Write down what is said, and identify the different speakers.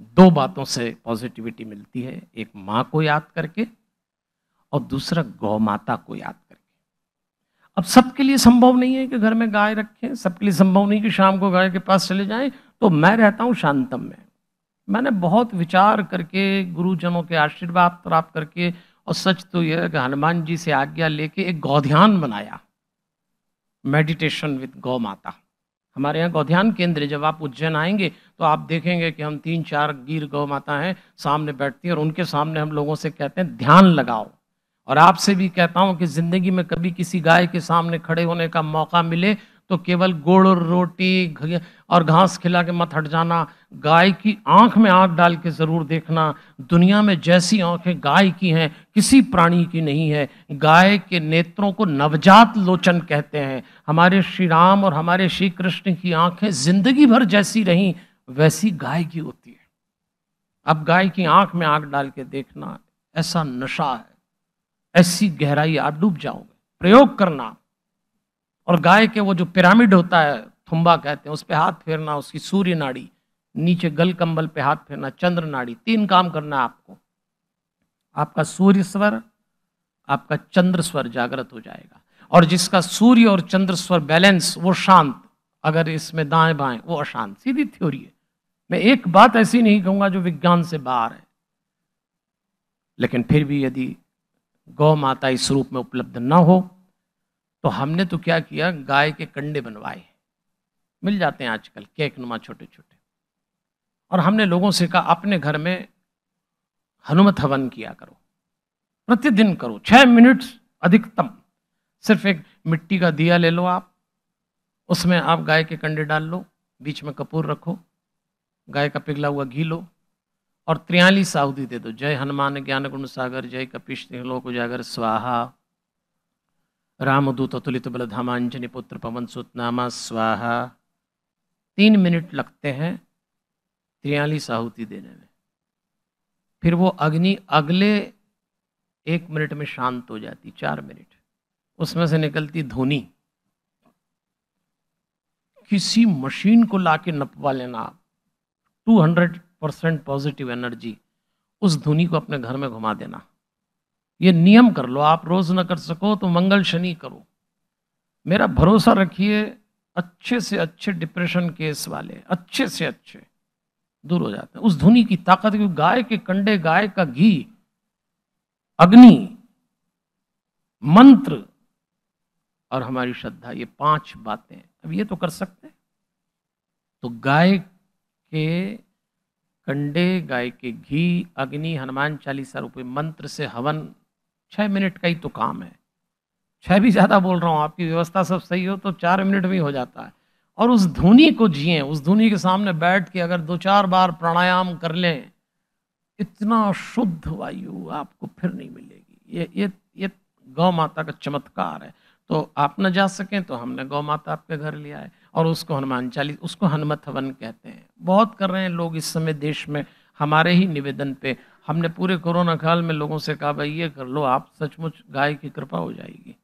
Speaker 1: दो बातों से पॉजिटिविटी मिलती है एक माँ को याद करके और दूसरा गौ माता को याद करके अब सबके लिए संभव नहीं है कि घर में गाय रखें सबके लिए संभव नहीं कि शाम को गाय के पास चले जाएं तो मैं रहता हूँ शांतम में मैंने बहुत विचार करके गुरुजनों के आशीर्वाद प्राप्त करके और सच तो यह है कि हनुमान जी से आज्ञा लेके एक गौध्यान बनाया मेडिटेशन विद गौ माता हमारे यहाँ गौध्यान केंद्र जब आप उज्जैन आएंगे तो आप देखेंगे कि हम तीन चार गिर गौ माता हैं सामने बैठती हैं और उनके सामने हम लोगों से कहते हैं ध्यान लगाओ और आपसे भी कहता हूँ कि ज़िंदगी में कभी किसी गाय के सामने खड़े होने का मौका मिले तो केवल गुड़ रोटी और घास खिला के मत हट जाना गाय की आंख में आंख डाल के ज़रूर देखना दुनिया में जैसी आंखें गाय की हैं किसी प्राणी की नहीं है गाय के नेत्रों को नवजात लोचन कहते हैं हमारे श्री राम और हमारे श्री कृष्ण की आंखें जिंदगी भर जैसी रहीं वैसी गाय की होती है अब गाय की आंख में आंख डाल के देखना ऐसा नशा है ऐसी गहराई आप डूब जाओगे प्रयोग करना और गाय के वो जो पिरामिड होता है थुम्बा कहते हैं उस पर हाथ फेरना उसकी सूर्य नाड़ी नीचे गल कंबल पे हाथ फेरना चंद्र नाड़ी तीन काम करना है आपको आपका सूर्य स्वर आपका चंद्र स्वर जागृत हो जाएगा और जिसका सूर्य और चंद्र स्वर बैलेंस वो शांत अगर इसमें दाएं बाएं वो अशांत सीधी थ्योरी है मैं एक बात ऐसी नहीं कहूंगा जो विज्ञान से बाहर है लेकिन फिर भी यदि गौ माता इस रूप में उपलब्ध ना हो तो हमने तो क्या किया गाय के कंडे बनवाए मिल जाते हैं आजकल केक नुमा छोटे छोटे और हमने लोगों से कहा अपने घर में हनुमत हवन किया करो प्रतिदिन करो छः मिनट अधिकतम सिर्फ एक मिट्टी का दिया ले लो आप उसमें आप गाय के कंडे डाल लो बीच में कपूर रखो गाय का पिघला हुआ घी लो और त्रियालीस आहुदी दे दो जय हनुमान ज्ञान गुण सागर जय कपिश लोक उजागर स्वाहा रामदूत अतुलित बल धामांजनी पुत्र पवन सुत नामा स्वाहा तीन मिनट लगते हैं त्रियालीस आहुति देने में फिर वो अग्नि अगले एक मिनट में शांत हो जाती चार मिनट उसमें से निकलती धुनी किसी मशीन को लाके नपवा लेना आप two hundred percent positive energy उस धुनी को अपने घर में घुमा देना ये नियम कर लो आप रोज ना कर सको तो मंगल शनि करो मेरा भरोसा रखिए अच्छे से अच्छे डिप्रेशन केस वाले अच्छे से अच्छे दूर हो जाते हैं उस धुनी की ताकत क्योंकि गाय के कंडे गाय का घी अग्नि मंत्र और हमारी श्रद्धा ये पांच बातें अब ये तो कर सकते तो गाय के कंडे गाय के घी अग्नि हनुमान चालीसा रुपये मंत्र से हवन छः मिनट का ही तो काम है छः भी ज़्यादा बोल रहा हूँ आपकी व्यवस्था सब सही हो तो चार मिनट में हो जाता है और उस धुनी को जिए उस धुनी के सामने बैठ के अगर दो चार बार प्राणायाम कर लें इतना शुद्ध वायु आपको फिर नहीं मिलेगी ये ये ये गौ माता का चमत्कार है तो आप न जा सकें तो हमने गौ माता आपके घर लिया है और उसको हनुमान चालीस उसको हनुमत हवन कहते हैं बहुत कर रहे हैं लोग इस समय देश में हमारे ही निवेदन पे हमने पूरे कोरोना काल में लोगों से कहा भाई ये कर लो आप सचमुच गाय की कृपा हो जाएगी